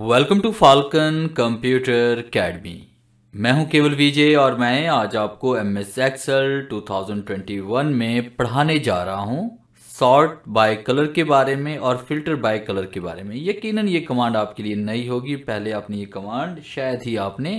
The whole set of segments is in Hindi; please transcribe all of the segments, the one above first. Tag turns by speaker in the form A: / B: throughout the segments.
A: welcome to Falcon computer academy मैं हूं केवल विजय और मैं आज आपको एम एस एक्सल टू में पढ़ाने जा रहा हूं सॉर्ट बाय कलर के बारे में और फिल्टर बाय कलर के बारे में यकीनन ये कमांड आपके लिए नई होगी पहले आपने ये कमांड शायद ही आपने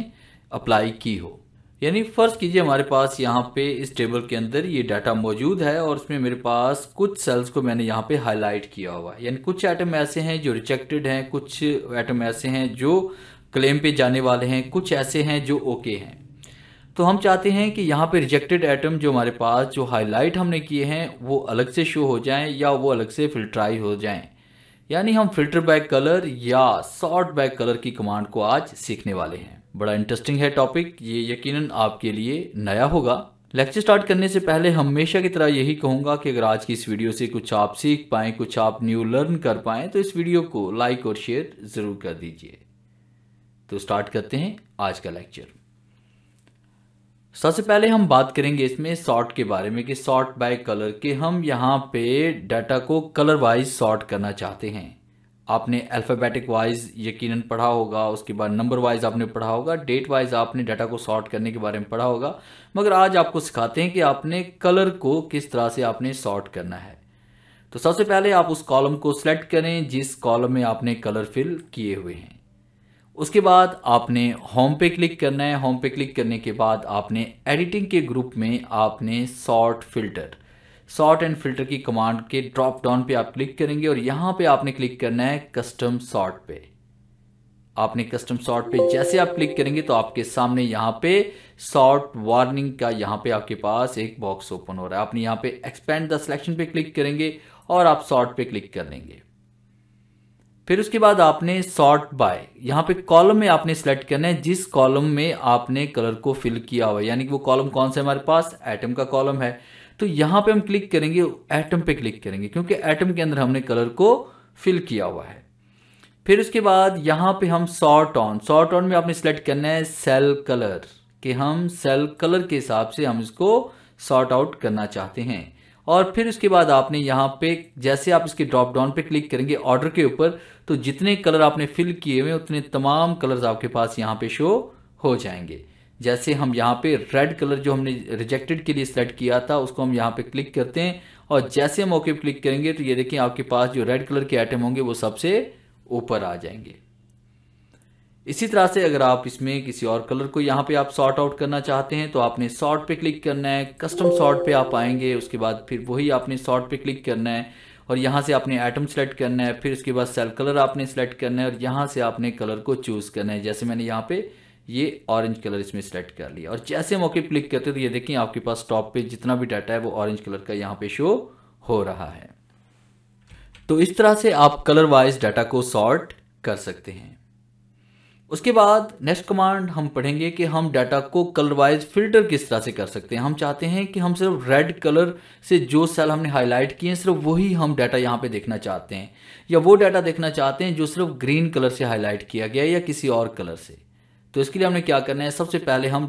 A: अप्लाई की हो यानी फ़र्ज़ कीजिए हमारे पास यहाँ पे इस टेबल के अंदर ये डाटा मौजूद है और उसमें मेरे पास कुछ सेल्स को मैंने यहाँ पे हाईलाइट किया हुआ है यानी कुछ आइटम ऐसे हैं जो रिजेक्टेड हैं कुछ आइटम ऐसे हैं जो क्लेम पे जाने वाले हैं कुछ ऐसे हैं जो ओके हैं तो हम चाहते हैं कि यहाँ पे रिजेक्टेड आइटम जो हमारे पास जो हाईलाइट हमने किए हैं वो अलग से शो हो जाएं या वो अलग से फिल्ट्राई हो जाएं यानी हम फिल्टर बाय कलर या सॉर्ट बाय कलर की कमांड को आज सीखने वाले हैं बड़ा इंटरेस्टिंग है टॉपिक ये यकीनन आपके लिए नया होगा लेक्चर स्टार्ट करने से पहले हमेशा की तरह यही कहूँगा कि अगर आज की इस वीडियो से कुछ आप सीख पाएं कुछ आप न्यू लर्न कर पाए तो इस वीडियो को लाइक और शेयर ज़रूर कर दीजिए तो स्टार्ट करते हैं आज का लेक्चर सबसे पहले हम बात करेंगे इसमें सॉर्ट के बारे में कि सॉर्ट बाय कलर के हम यहाँ पे डाटा को कलर वाइज सॉर्ट करना चाहते हैं आपने अल्फ़ाबेटिक वाइज यकीनन पढ़ा होगा उसके बाद नंबर वाइज आपने पढ़ा होगा डेट वाइज आपने डाटा को सॉर्ट करने के बारे में पढ़ा होगा मगर आज आपको सिखाते हैं कि आपने कलर को किस तरह से आपने सॉर्ट करना है तो सबसे पहले आप उस कॉलम को सिलेक्ट करें जिस कॉलम में आपने कलर फिल किए हुए हैं उसके बाद आपने होम पे क्लिक करना है होम पे क्लिक करने के बाद आपने एडिटिंग के ग्रुप में आपने sort filter sort and filter की कमांड के ड्रॉप डाउन पे आप क्लिक करेंगे और यहां पे आपने क्लिक करना है कस्टम सॉर्ट पे आपने कस्टम सॉर्ट पे जैसे आप क्लिक करेंगे तो आपके सामने यहां पे सॉर्ट वार्निंग का यहां पे आपके पास एक बॉक्स ओपन हो रहा है आपने यहां पे एक्सपेंड द सिलेक्शन पे क्लिक करेंगे और आप सॉर्ट पे क्लिक कर लेंगे फिर उसके बाद आपने सॉर्ट बाय यहाँ पे कॉलम में आपने सेलेक्ट करना है जिस कॉलम में आपने कलर को फिल किया हुआ यानी कि वो कॉलम कौन सा हमारे पास एटम का कॉलम है तो यहां पे हम क्लिक करेंगे एटम पे क्लिक करेंगे क्योंकि एटम के अंदर हमने कलर को फिल किया हुआ है फिर उसके बाद यहां पे हम सॉर्ट ऑन सॉर्ट ऑन में आपने सेलेक्ट करना है सेल कलर कि हम सेल कलर के हिसाब से हम इसको सॉर्ट आउट करना चाहते हैं और फिर उसके बाद आपने यहां पे जैसे आप इसके ड्रॉप डाउन पे क्लिक करेंगे ऑर्डर के ऊपर तो जितने कलर आपने फिल किए हुए उतने तमाम कलर्स आपके पास यहां पे शो हो जाएंगे जैसे हम यहाँ पे रेड कलर जो हमने रिजेक्टेड के लिए सेलेक्ट किया था उसको हम यहाँ पे क्लिक करते हैं और जैसे हम ओके क्लिक करेंगे तो ये देखिए आपके पास जो रेड कलर के आइटम होंगे वो सबसे ऊपर आ जाएंगे इसी तरह से अगर आप इसमें किसी और कलर को यहाँ पे आप सॉर्ट आउट करना चाहते हैं तो आपने सॉर्ट पे क्लिक करना है कस्टम सॉर्ट पे आप आएंगे उसके बाद फिर वही आपने सॉर्ट पे क्लिक करना है और यहाँ से आपने आइटम सेलेक्ट करना है फिर उसके बाद सेल कलर आपने सेलेक्ट करना है और यहाँ से आपने कलर को चूज़ करना है जैसे मैंने यहाँ पे ये ऑरेंज कलर इसमें सेलेक्ट कर लिया और जैसे मौके पर क्लिक करते हो तो ये देखें आपके पास टॉप पे जितना भी डाटा है वो ऑरेंज कलर का यहाँ पे शो हो रहा है तो इस तरह से आप कलर वाइज डाटा को सॉर्ट कर सकते हैं उसके बाद नेक्स्ट कमांड हम पढ़ेंगे कि हम डाटा को कलर वाइज फिल्टर किस तरह से कर सकते हैं हम चाहते हैं कि हम सिर्फ रेड कलर से जो सेल हमने हाईलाइट किए हैं सिर्फ वही हम डाटा यहाँ पे देखना चाहते हैं या वो डाटा देखना चाहते हैं जो सिर्फ ग्रीन कलर से हाईलाइट किया गया या किसी और कलर से तो इसके लिए हमने क्या करना है सबसे पहले हम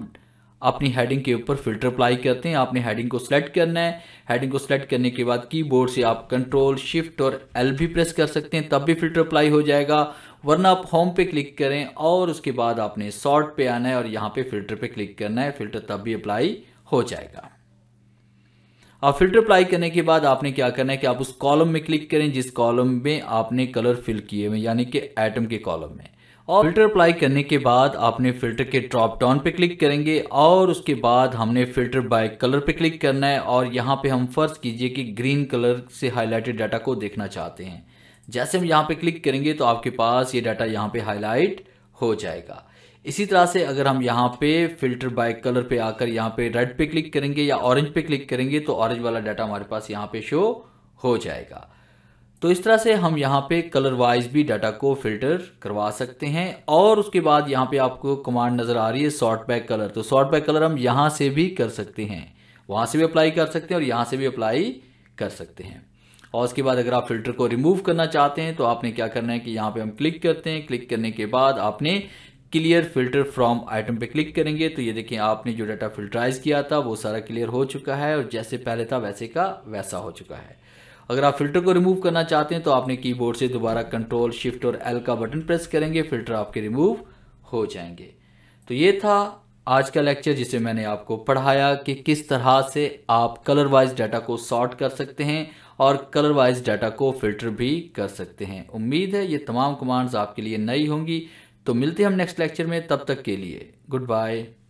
A: अपनी हेडिंग के ऊपर फिल्टर अप्लाई करते हैं आपने हेडिंग को सिलेक्ट करना है हेडिंग को सिलेक्ट करने के बाद कीबोर्ड से आप कंट्रोल शिफ्ट और एल भी प्रेस कर सकते हैं तब भी फिल्टर अप्लाई हो जाएगा वरना आप होम पे क्लिक करें और उसके बाद आपने शॉर्ट पे आना है और यहाँ पे फिल्टर पे क्लिक करना है फिल्टर तब भी अप्लाई हो जाएगा अब फिल्टर अप्लाई करने के बाद आपने क्या करना है कि आप उस कॉलम में क्लिक करें जिस कॉलम में आपने कलर फिल किए हुए यानी कि एटम के कॉलम में और फिल्टर अप्लाई करने के बाद आपने फिल्टर के ड्रॉप डाउन पे क्लिक करेंगे और उसके बाद हमने फिल्टर बाय कलर पे क्लिक करना है और यहाँ पे हम फर्ज कीजिए कि ग्रीन कलर से हाईलाइटेड डाटा को देखना चाहते हैं जैसे हम यहाँ पे क्लिक करेंगे तो आपके पास ये डाटा यहाँ पे हाईलाइट हो जाएगा इसी तरह से अगर हम यहाँ पे फिल्टर बाय कलर पे आकर यहाँ पे रेड पे क्लिक करेंगे या ऑरेंज पे क्लिक करेंगे तो ऑरेंज वाला डाटा हमारे पास यहाँ पे शो हो जाएगा तो इस तरह से हम यहाँ पे कलर वाइज भी डाटा को फिल्टर करवा सकते हैं और उसके बाद यहाँ पे आपको कमांड नज़र आ रही है सॉर्ट बैक कलर तो सॉर्ट बैक कलर हम यहाँ से भी कर सकते हैं वहाँ से भी अप्लाई कर सकते हैं और यहाँ से भी अप्लाई कर सकते हैं और उसके बाद अगर आप फिल्टर को रिमूव करना चाहते हैं तो आपने क्या करना है कि यहाँ पे हम क्लिक करते हैं क्लिक करने के बाद आपने क्लियर फिल्टर फ्रॉम आइटम पे क्लिक करेंगे तो ये देखें आपने जो डाटा फिल्टराइज किया था वो सारा क्लियर हो चुका है और जैसे पहले था वैसे का वैसा हो चुका है अगर आप फिल्टर को रिमूव करना चाहते हैं तो आपने कीबोर्ड से दोबारा कंट्रोल शिफ्ट और एल का बटन प्रेस करेंगे फिल्टर आपके रिमूव हो जाएंगे तो ये था आज का लेक्चर जिसे मैंने आपको पढ़ाया कि किस तरह से आप कलर वाइज डाटा को सॉर्ट कर सकते हैं और कलर वाइज डाटा को फिल्टर भी कर सकते हैं उम्मीद है ये तमाम कमांड्स आपके लिए नई होंगी तो मिलते हैं हम नेक्स्ट लेक्चर में तब तक के लिए गुड बाय